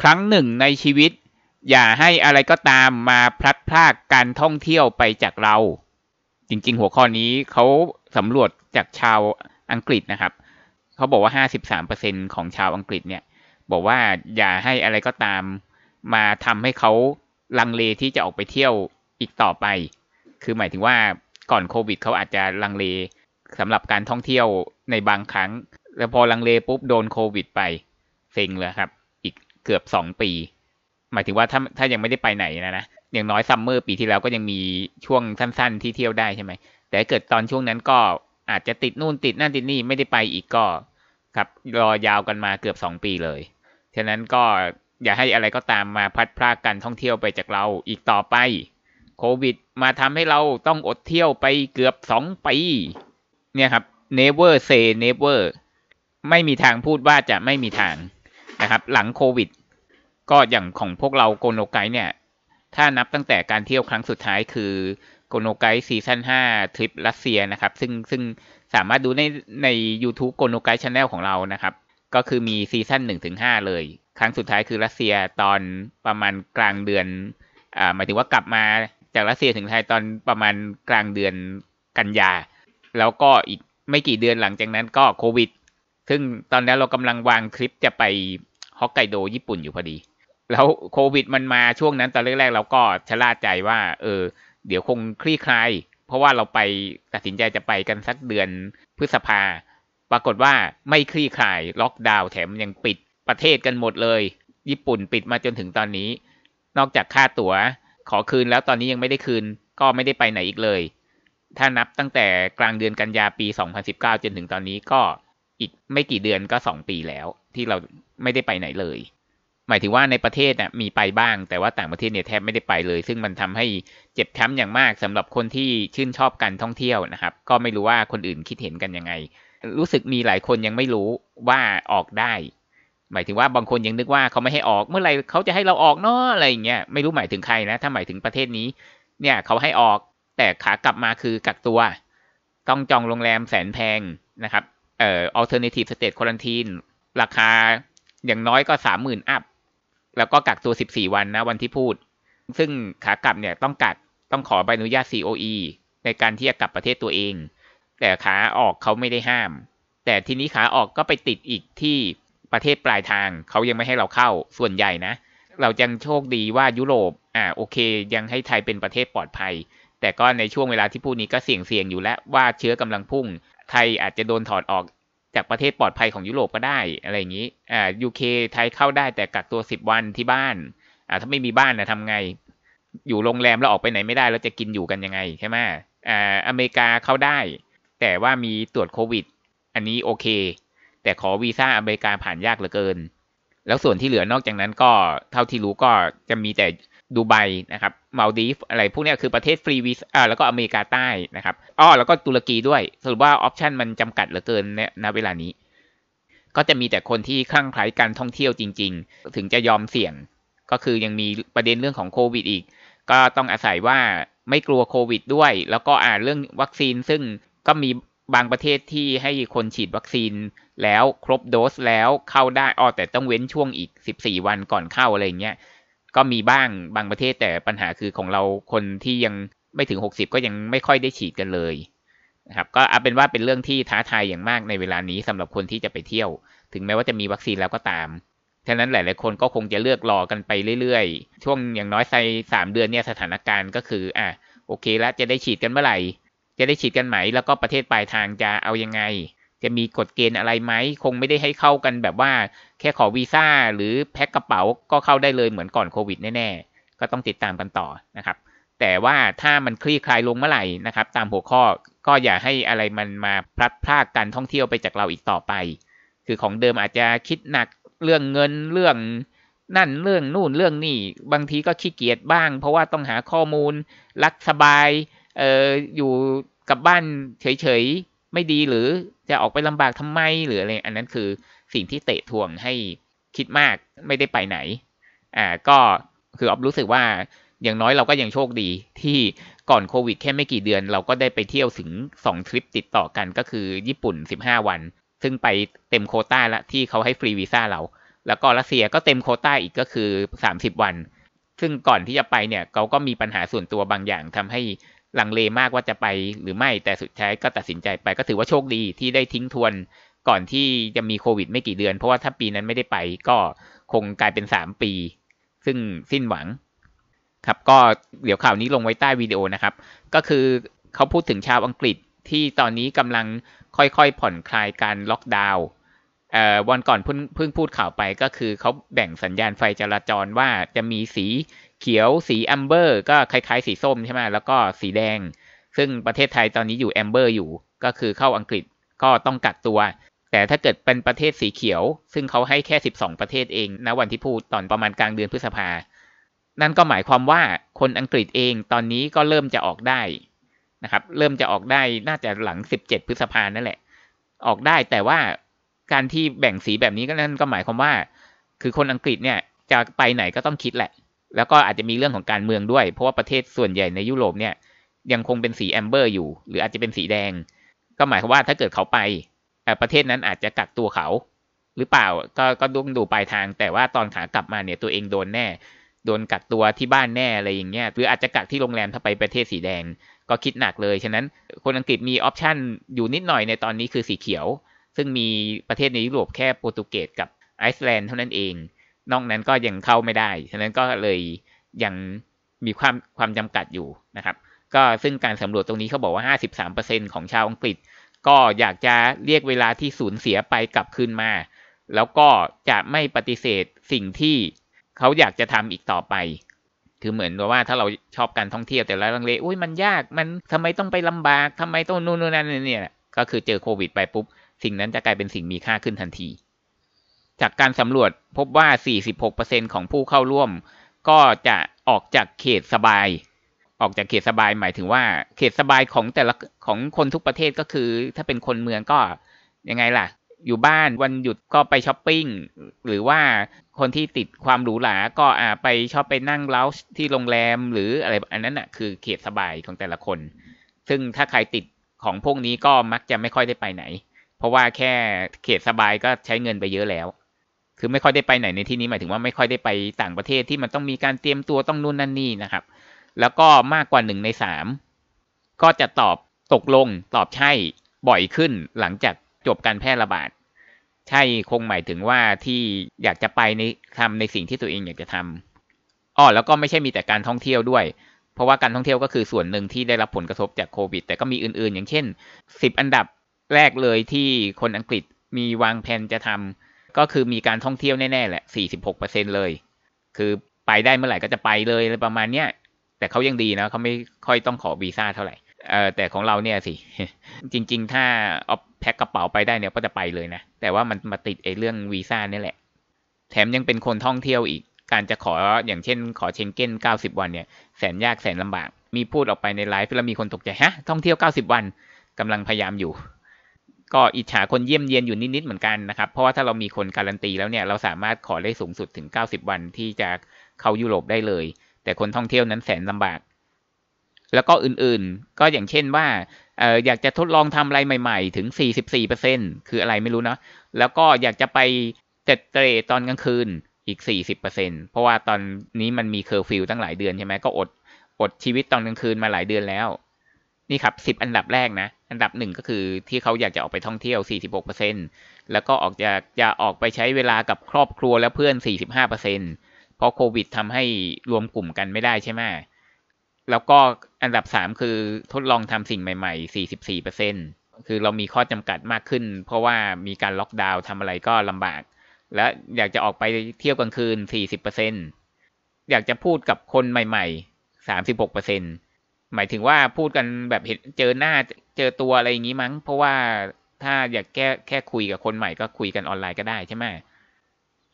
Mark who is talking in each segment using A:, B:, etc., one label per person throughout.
A: ครั้งหนึ่งในชีวิต อย่าให้อะไรก็ตามมาพลัดพรากการท่องเที่ยวไปจากเรา จริงๆหัวข้อนี้เขาสำรวจจากชาวอังกฤษนะครับเขาบอกว่า53%ของชาวอังกฤษเนี่ย บอกว่าอย่าให้อะไรก็ตามมาทำให้เขาลังเลที่จะออกไปเที่ยวอีกต่อไป คือหมายถึงว่าก่อนโควิดเขาอาจจะลังเลสำหรับการท่องเที่ยวในบางครั้งแล้วพอลังเลปุ๊บโดนโควิดไปเซ็งเลยครับเกือบสองปี หมายถึงว่าถ้า ถ้ายังไม่ได้ไปไหนนะนะ อย่างน้อยซัมเมอร์ปีที่แล้วก็ยังมีช่วงสั้น ๆ ที่เที่ยวได้ใช่ไหม แต่เกิดตอนช่วงนั้นก็อาจจะติดนู่นติดนั่นติดนี่ไม่ได้ไปอีกก็ ครับ รอยาวกันมาเกือบสองปีเลย ฉะนั้นก็อย่าให้อะไรก็ตามมาพัดพรากกันท่องเที่ยวไปจากเราอีกต่อไป โควิด มาทำให้เราต้องอดเที่ยวไปเกือบสองปีเนี่ยครับ never say never ไม่มีทางพูดว่าจะไม่มีทางนะครับหลังโควิด ก็อย่างของพวกเราโกโนไกเนี่ย ถ้านับตั้งแต่การเที่ยวครั้งสุดท้ายคือโกโนไกซีซั่น5ทริปรัสเซียนะครับซึ่งซึ่งสามารถดูในใน YouTube โกโนไกชาแนลของเรานะครับ ก็คือมีซีซั่น1ถึง5เลย ครั้งสุดท้ายคือรัสเซียตอนประมาณกลางเดือนอ่าหมายถึงว่ากลับมา จากรัสเซียถึงไทยตอนประมาณกลางเดือนกันยา แล้วก็อีกไม่กี่เดือนหลังจากนั้นก็โควิด ซึ่งตอนนี้เรากำลังวางทริปจะไปฮอกไกโดญี่ปุ่นอยู่พอดี แล้วโควิดมันมาช่วงนั้นตอนแรกๆเราก็ชะล่าใจว่า เออ เดี๋ยวคงคลี่คลาย เพราะว่าเราไปตัดสินใจจะไปกันสักเดือนพฤษภา ปรากฏว่าไม่คลี่คลายล็อกดาวน์แถมยังปิดประเทศกันหมดเลย ญี่ปุ่นปิดมาจนถึงตอนนี้ นอกจากค่าตั๋ว ขอคืนแล้วตอนนี้ยังไม่ได้คืน ก็ไม่ได้ไปไหนอีกเลย ถ้านับตั้งแต่กลางเดือนกันยาปี 2019 จนถึงตอนนี้ก็อีกไม่กี่เดือนก็สองปีแล้ว ที่เราไม่ได้ไปไหนเลย หมายถึงว่าในประเทศน่ะมีไปบ้างแต่ว่าต่างประเทศเนี่ยแทบไม่ได้ไปเลย ซึ่งมันทำให้เจ็บช้าอย่างมากสำหรับคนที่ชื่นชอบการท่องเที่ยวนะครับ ก็ไม่รู้ว่าคนอื่นคิดเห็นกันยังไง รู้สึกมีหลายคนยังไม่รู้ว่าออกได้ หมายถึงว่าบางคนยังนึกว่าเขาไม่ให้ออกเมื่อไหร่เขาจะให้เราออกเนาะอะไรอย่างเงี้ยไม่รู้หมายถึงใครนะ ถ้าหมายถึงประเทศนี้ เนี่ยเขาให้ออกแต่ขากลับมาคือกักตัว ต้องจองโรงแรมแสนแพงนะครับเอ่อ alternative state quarantine ราคาอย่างน้อยก็สามหมื่นอัพ แล้วก็กักตัวสิบสี่วันนะวันที่พูด ซึ่งขากลับเนี่ย ต้องกักต้องขอใบอนุญาต COE ในการที่จะกลับประเทศตัวเอง แต่ขาออกเขาไม่ได้ห้าม แต่ทีนี้ขาออกก็ไปติดอีกที่ประเทศปลายทางเขายังไม่ให้เราเข้าส่วนใหญ่นะ เราจังโชคดีว่ายุโรปอ่าโอเค ยังให้ไทยเป็นประเทศปลอดภัย แต่ก็ในช่วงเวลาที่พูดนี้ก็เสี่ยงเสี่ยงอยู่แล้วว่าเชื้อกำลังพุ่งไทยอาจจะโดนถอดออกจากประเทศปลอดภัยของยุโรปก็ได้ อะไรอย่างนี้ อ่า UK เคไทยเข้าได้แต่กักตัวสิบวันที่บ้าน อ่าถ้าไม่มีบ้านนะทำไง อยู่โรงแรมแล้วออกไปไหนไม่ได้แล้วจะกินอยู่กันยังไง ใช่ไหมอ่าอเมริกาเข้าได้ แต่ว่ามีตรวจโควิด อันนี้โอเค แต่ขอวีซ่าอเมริกาผ่านยากเหลือเกินแล้วส่วนที่เหลือนอกจากนั้นก็เท่าที่รู้ก็จะมีแต่ดูไบนะครับมาลดีฟอะไรพวกนี้คือประเทศ ฟรีวีซ่าแล้วก็อเมริกาใต้นะครับอ้อแล้วก็ตุรกีด้วย สรุปว่า ออปชันมันจำกัดเหลือเกินณเวลานี้ ก็จะมีแต่คนที่คลั่งไคล้การท่องเที่ยวจริง ๆ ถึงจะยอมเสี่ยง ก็คือยังมีประเด็นเรื่องของโควิดอีก ก็ต้องอาศัยว่าไม่กลัวโควิดด้วย แล้วก็อ่าเรื่องวัคซีนซึ่งก็มีบางประเทศที่ให้คนฉีดวัคซีนแล้วครบโดสแล้วเข้าได้อ๋อแต่ต้องเว้นช่วงอีก 14 วันก่อนเข้าอะไรเงี้ย ก็มีบ้างบางประเทศแต่ปัญหาคือของเราคนที่ยังไม่ถึง 60 ก็ยังไม่ค่อยได้ฉีดกันเลยนะครับ ก็เอาเป็นว่าเป็นเรื่องที่ท้าทายอย่างมากในเวลานี้สำหรับคนที่จะไปเที่ยว ถึงแม้ว่าจะมีวัคซีนแล้วก็ตามฉะนั้นหลาย ๆ คนก็คงจะเลือกรอกันไปเรื่อย ๆ ช่วงอย่างน้อยใส่สามเดือนเนี่ยสถานการณ์ก็คือ อ่ะ โอเคแล้วจะได้ฉีดกันเมื่อไหร่จะได้ฉีดกันไหมแล้วก็ประเทศปลายทางจะเอายังไง จะมีกฎเกณฑ์อะไรไหม คงไม่ได้ให้เข้ากันแบบว่าแค่ขอวีซ่าหรือแพ็คกระเป๋าก็เข้าได้เลยเหมือนก่อนโควิด แน่ๆก็ต้องติดตามกันต่อนะครับ แต่ว่าถ้ามันคลี่คลายลงเมื่อไหร่นะครับ ตามหัวข้อก็อย่าให้อะไรมันมาพลัดพรากการท่องเที่ยวไปจากเราอีกต่อไป คือของเดิมอาจจะคิดหนักเรื่องเงินเรื่อง นั่นเรื่องนู่นเรื่องนี่บางทีก็ขี้เกียจบ้าง เพราะว่าต้องหาข้อมูลรักสบาย เอออยู่กลับบ้านเฉยๆไม่ดีหรือจะออกไปลำบากทำไมหรืออะไรอันนั้นคือสิ่งที่เตะทวงให้คิดมากไม่ได้ไปไหน อ่าก็คือออฟรู้สึกว่าอย่างน้อยเราก็ยังโชคดีที่ก่อนโควิดแค่ไม่กี่เดือน เราก็ได้ไปเที่ยวถึง2ทริปติดต่อกันก็คือญี่ปุ่น15วัน ซึ่งไปเต็มโคต้าละที่เขาให้ฟรีวีซ่าเรา แล้วก็รัสเซียก็เต็มโคต้าอีกก็คือ30วัน ซึ่งก่อนที่จะไปเนี่ยเขาก็มีปัญหาส่วนตัวบางอย่างทำใหลังเลมากว่าจะไปหรือไม่แต่สุดท้ายก็ตัดสินใจไปก็ถือว่าโชคดี ที่ได้ทิ้งทวนก่อนที่จะมีโควิดไม่กี่เดือน เพราะว่าถ้าปีนั้นไม่ได้ไปก็คงกลายเป็นสามปี ซึ่งสิ้นหวัง ครับก็เดี๋ยวข่าวนี้ลงไว้ใต้วิดีโอนะครับ ก็คือเขาพูดถึงชาวอังกฤษที่ตอนนี้กำลังค่อยๆผ่อนคลายการล็อกดาวน์วันก่อนเพิ่งพูดข่าวไปก็คือเขาแบ่งสัญญาณไฟจราจรว่าจะมีสีเขียว สีแอมเบอร์ ก็คล้ายๆ สีส้มใช่ไหมแล้วก็สีแดง ซึ่งประเทศไทยตอนนี้อยู่แอมเบอร์อยู่ก็คือเข้าอังกฤษก็ต้องกักตัว แต่ถ้าเกิดเป็นประเทศสีเขียว ซึ่งเขาให้แค่ 12 ประเทศเองนะวันที่พูด ตอนประมาณกลางเดือนพฤษภา นั่นก็หมายความว่าคนอังกฤษเองตอนนี้ก็เริ่มจะออกได้นะครับเริ่มจะออกได้น่าจะหลัง17พฤษภานั่นแหละ ออกได้แต่ว่าการที่แบ่งสีแบบนี้ก็นั่นก็หมายความว่า คือคนอังกฤษเนี่ยจะไปไหนก็ต้องคิดแหละแล้วก็อาจจะมีเรื่องของการเมืองด้วย เพราะว่าประเทศส่วนใหญ่ในยุโรปเนี่ย ยังคงเป็นสีแอมเบอร์อยู่ หรืออาจจะเป็นสีแดง ก็หมายความว่าถ้าเกิดเขาไปประเทศนั้นอาจจะกักตัวเขา หรือเปล่าก็ก็ดูดูปลายทาง แต่ว่าตอนขากลับมาเนี่ยตัวเองโดนแน่โดนกักตัวที่บ้านแน่อะไรอย่างเงี้ยหรืออาจจะกักที่โรงแรมถ้าไปประเทศสีแดง ก็คิดหนักเลยฉะนั้นคนอังกฤษมีออปชันอยู่นิดหน่อยในตอนนี้คือสีเขียวซึ่งมีประเทศในยุโรปแค่โปรตุเกสกับไอซ์แลนด์เท่านั้นเองนอกนั้นก็ยังเข้าไม่ได้ ฉะนั้นก็เลยยังมีความความจำกัดอยู่นะครับ ก็ซึ่งการสำรวจตรงนี้เขาบอกว่า 53%ของชาวอังกฤษ ก็อยากจะเรียกเวลาที่สูญเสียไปกลับคืนมา แล้วก็จะไม่ปฏิเสธสิ่งที่เขาอยากจะทำอีกต่อไป คือเหมือนว่าถ้าเราชอบการท่องเที่ยวแต่ละลังเล อุ้ยมันยาก มันทำไมต้องไปลำบาก ทำไมต้องนู่นนั่นเนี่ย ก็คือเจอโควิดไปปุ๊บ สิ่งนั้นจะกลายเป็นสิ่งมีค่าขึ้นทันทีจากการสำรวจพบว่า 46%ของผู้เข้าร่วมก็จะออกจากเขตสบาย ออกจากเขตสบายหมายถึงว่า เขตสบายของแต่ละของคนทุกประเทศก็คือ ถ้าเป็นคนเมืองก็ยังไงล่ะ อยู่บ้านวันหยุดก็ไปช้อปปิ้งหรือว่าคนที่ติดความหรูหราก็อ่าไปชอบไปนั่งเล้าที่โรงแรม หรืออะไรอันนั้นอ่ะคือเขตสบายของแต่ละคน ซึ่งถ้าใครติดของพวกนี้ก็มักจะไม่ค่อยได้ไปไหน เพราะว่าแค่เขตสบายก็ใช้เงินไปเยอะแล้วคือไม่ค่อยได้ไปไหนในที่นี้หมายถึงว่าไม่ค่อยได้ไปต่างประเทศที่มันต้องมีการเตรียมตัวต้องนู่นนั่นนี่นะครับ แล้วก็มากกว่าหนึ่งในสามก็จะตอบตกลงตอบใช่บ่อยขึ้น หลังจากจบการแพร่ระบาด ใช่คงหมายถึงว่าที่อยากจะไปในทำในสิ่งที่ตัวเองอยากจะทำอ๋อแล้วก็ไม่ใช่มีแต่การท่องเที่ยวด้วย เพราะว่าการท่องเที่ยวก็คือส่วนหนึ่งที่ได้รับผลกระทบจากโควิด แต่ก็มีอื่น ๆ อย่างเช่นสิบอันดับแรกเลยที่คนอังกฤษมีวางแผนจะทำก็คือมีการท่องเที่ยวแน่ๆแหละ 46%เลย คือไปได้เมื่อไหร่ก็จะไปเลยอะไรประมาณเนี้ยแต่เขายังดีนะ เขาไม่ค่อยต้องขอวีซ่าเท่าไหร่ เอ่อ แต่ของเราเนี่ยสิ จริงๆ ถ้าเอาแพ็คกระเป๋าไปได้เนี่ย ก็จะไปเลยนะ แต่ว่ามันมาติดไอ้เรื่องวีซ่านี่แหละ แถมยังเป็นคนท่องเที่ยวอีก การจะขออย่างเช่นขอเชงเก้น 90 วันเนี่ย แสนยากแสนลำบาก มีพูดออกไปในไลฟ์แล้วมีคนตกใจฮะ ท่องเที่ยว 90 วันกำลังพยายามอยู่ก็อิจฉาคนเยี่ยมเยียนอยู่นิดๆเหมือนกันนะครับเพราะว่าถ้าเรามีคนการันตีแล้วเนี่ยเราสามารถขอได้สูงสุดถึง 90 วันที่จะเข้ายุโรปได้เลย แต่คนท่องเที่ยวนั้นแสนลำบาก แล้วก็อื่นๆก็อย่างเช่นว่า อยากจะทดลองทำอะไรใหม่ๆ ถึง 44%คืออะไรไม่รู้เนาะแล้วก็อยากจะไปเจะเตะตอนกลางคืนอีก 40%เพราะว่าตอนนี้มันมีเคอร์ฟิวตั้งหลายเดือนใช่ไหมก็อดอดชีวิตตอนกลางคืนมาหลายเดือนแล้วนี่ครับสิบอันดับแรกนะ อันดับหนึ่งก็คือที่เขาอยากจะออกไปท่องเที่ยว 46%แล้วก็ออกจะจะออกไปใช้เวลากับครอบครัวและเพื่อน 45%เพราะโควิดทำให้รวมกลุ่มกันไม่ได้ใช่ไหมแล้วก็อันดับสามคือทดลองทำสิ่งใหม่ๆ 44%คือเรามีข้อจำกัดมากขึ้นเพราะว่ามีการล็อกดาวน์ทำอะไรก็ลำบาก และอยากจะออกไปเที่ยวกลางคืน 40%อยากจะพูดกับคนใหม่ๆ 36%หมายถึงว่าพูดกันแบบเห็นเจอหน้าเจอตัวอะไรอย่างนี้มั้ง เพราะว่าถ้าอยากแค่แค่คุยกับคนใหม่ก็คุยกันออนไลน์ก็ได้ใช่ไหม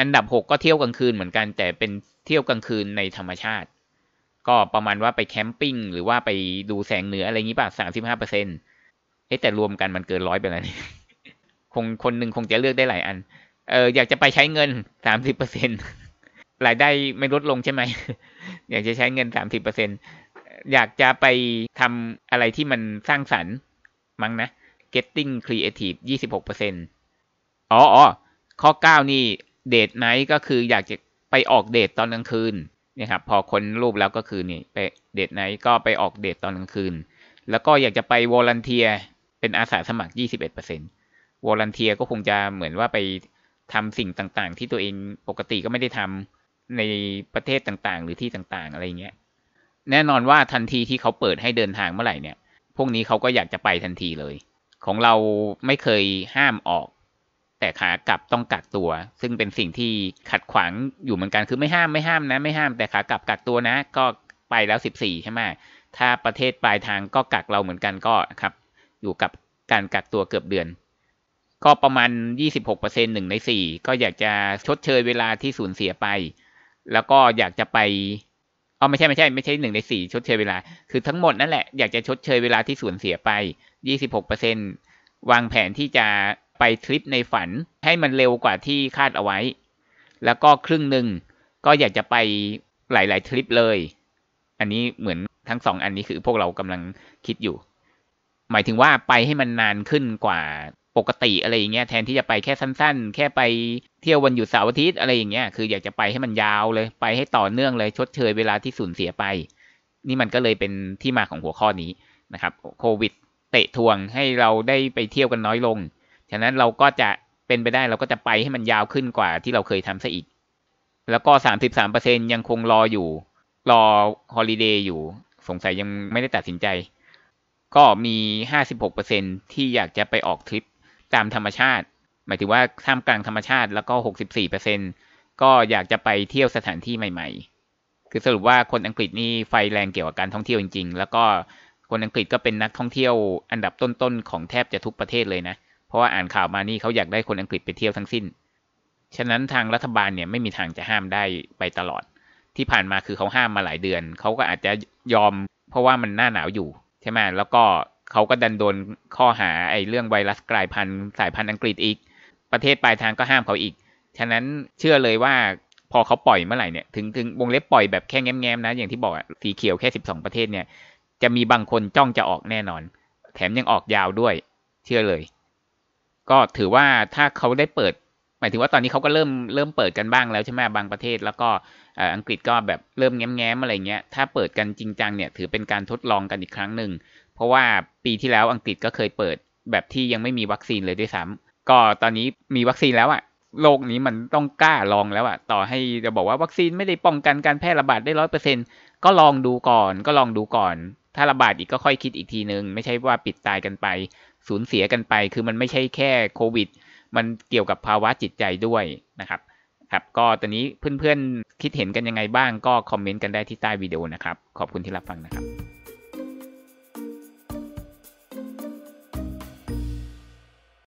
A: อันดับหกก็เที่ยวกลางคืนเหมือนกันแต่เป็นเที่ยวกลางคืนในธรรมชาติ ก็ประมาณว่าไปแคมปิ้งหรือว่าไปดูแสงเหนืออะไรอย่างนี้ป่ะสามสิบห้าเปอร์เซ็นต์เอ๊แต่รวมกันมันเกินร้อยไปแล้วนี่คงคนหนึ่งคงจะเลือกได้หลายอันเอออยากจะไปใช้เงินสามสิบเปอร์เซ็นต์รายได้ไม่ลดลงใช่ไหมอยากจะใช้เงินสามสิบเปอร์เซ็นต์อยากจะไปทำอะไรที่มันสร้างสรรค์มั้งนะ getting creative 26%อ๋ออ๋อ ข้อ 9 นี่เดทไนท์ก็คืออยากจะไปออกเดทตอนกลางคืนนี่ครับพอคนรูปแล้วก็คือนี่ไปเดทไนท์ก็ไปออกเดทตอนกลางคืน แล้วก็อยากจะไปวอลันเทียเป็นอาสาสมัคร 21%วอลันเทียก็คงจะเหมือนว่าไปทำสิ่งต่างๆที่ตัวเองปกติก็ไม่ได้ทำในประเทศต่างๆหรือที่ต่างๆอะไรเงี้ยแน่นอนว่าทันทีที่เขาเปิดให้เดินทางเมื่อไหร่เนี่ย พวกนี้เขาก็อยากจะไปทันทีเลย ของเราไม่เคยห้ามออก แต่ขากลับต้องกักตัว ซึ่งเป็นสิ่งที่ขัดขวาง อยู่เหมือนกันคือไม่ห้ามไม่ห้ามนะ ไม่ห้ามแต่ขากลับกักตัวนะ ก็ไปแล้วสิบสี่ใช่ไหมถ้าประเทศปลายทางก็กักเราเหมือนกันก็ครับ อยู่กับการกักตัวเกือบเดือน ก็ประมาณ26%หนึ่งใน4ก็อยากจะชดเชยเวลาที่สูญเสียไป แล้วก็อยากจะไปอ๋อไม่ใช่ไม่ใช่ไม่ใช่หนึ่งในสี่ชดเชยเวลาคือทั้งหมดนั่นแหละ อยากจะชดเชยเวลาที่สูญเสียไปยี่สิบหกเปอร์เซ็นวางแผนที่จะไปทริปในฝันให้มันเร็วกว่าที่คาดเอาไว้ แล้วก็ครึ่งหนึ่งก็อยากจะไปหลาย ๆทริปเลย อันนี้เหมือนทั้งสองอันนี้คือพวกเรากำลังคิดอยู่ หมายถึงว่าไปให้มันนานขึ้นกว่าปกติอะไรอย่างเงี้ยแทนที่จะไปแค่สั้นๆ แค่ไปเที่ยววันหยุดเสาร์อาทิตย์อะไรอย่างเงี้ยคืออยากจะไปให้มันยาวเลยไปให้ต่อเนื่องเลยชดเชยเวลาที่สูญเสียไป นี่มันก็เลยเป็นที่มาของหัวข้อนี้นะครับโควิด เตะทวงให้เราได้ไปเที่ยวกันน้อยลงฉะนั้นเราก็จะเป็นไปได้เราก็จะไปให้มันยาวขึ้นกว่าที่เราเคยทำซะอีก แล้วก็สามสิบสามเปอร์เซ็นยังคงรออยู่ รอฮอลิเดย์อยู่ สงสัยยังไม่ได้ตัดสินใจ ก็มีห้าสิบหกเปอร์เซ็นที่อยากจะไปออกทริปตามธรรมชาติหมายถึงว่าท่ามกลางธรรมชาติแล้วก็หกสิบสี่เปอร์เซ็นก็อยากจะไปเที่ยวสถานที่ใหม่ๆ คือสรุปว่าคนอังกฤษนี่ไฟแรงเกี่ยวกับการท่องเที่ยวจริงๆ แล้วก็คนอังกฤษก็เป็นนักท่องเที่ยวอันดับต้นๆ ของแทบจะทุกประเทศเลยนะ เพราะว่าอ่านข่าวมานี่เขาอยากได้คนอังกฤษไปเที่ยวทั้งสิ้น ฉะนั้นทางรัฐบาลเนี่ยไม่มีทางจะห้ามได้ไปตลอด ที่ผ่านมาคือเขาห้ามมาหลายเดือนเขาก็อาจจะยอม เพราะว่ามันหน้าหนาวอยู่ใช่ไหมแล้วก็เขาก็ดันโดนข้อหาไอ้เรื่องไวรัสกลายพันธุ์สายพันธุ์อังกฤษอีก ประเทศปลายทางก็ห้ามเขาอีก ฉะนั้นเชื่อเลยว่าพอเขาปล่อยเมื่อไหร่เนี่ย ถึงถึงวงเล็บปล่อยแบบแค่แง้มๆนะอย่างที่บอกสีเขียวแค่12 ประเทศเนี่ย จะมีบางคนจ้องจะออกแน่นอน แถมยังออกยาวด้วย เชื่อเลย ก็ถือว่าถ้าเขาได้เปิด หมายถึงว่าตอนนี้เขาก็เริ่มเริ่มเปิดกันบ้างแล้วใช่ไหมบางประเทศ แล้วก็อังกฤษก็แบบเริ่มแง้มๆอะไรเงี้ยถ้าเปิดกันจริงจังเนี่ยถือเป็นการทดลองกันอีกครั้งหนึ่งเพราะว่าปีที่แล้วอังกฤษก็เคยเปิดแบบที่ยังไม่มีวัคซีนเลยด้วยซ้ำก็ตอนนี้มีวัคซีนแล้วอะโลกนี้มันต้องกล้าลองแล้วอะต่อให้จะบอกว่าวัคซีนไม่ได้ป้องกันการแพร่ระบาดได้ร้อยเปอร์เซ็นก็ลองดูก่อนก็ลองดูก่อน ถ้าระบาดอีกก็ค่อยคิดอีกทีนึง ไม่ใช่ว่าปิดตายกันไป สูญเสียกันไป คือมันไม่ใช่แค่โควิด มันเกี่ยวกับภาวะจิตใจด้วยนะครับ ครับก็ตอนนี้เพื่อนๆคิดเห็นกันยังไงบ้างก็คอมเมนต์กันได้ที่ใต้วิดีโอนะครับ ขอบคุณที่รับฟังนะครับ